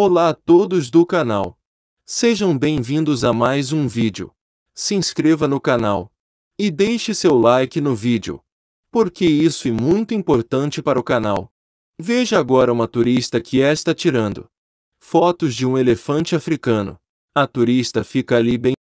Olá a todos do canal. Sejam bem-vindos a mais um vídeo. Se inscreva no canal e deixe seu like no vídeo, porque isso é muito importante para o canal. Veja agora uma turista que está tirando fotos de um elefante africano. A turista fica ali bem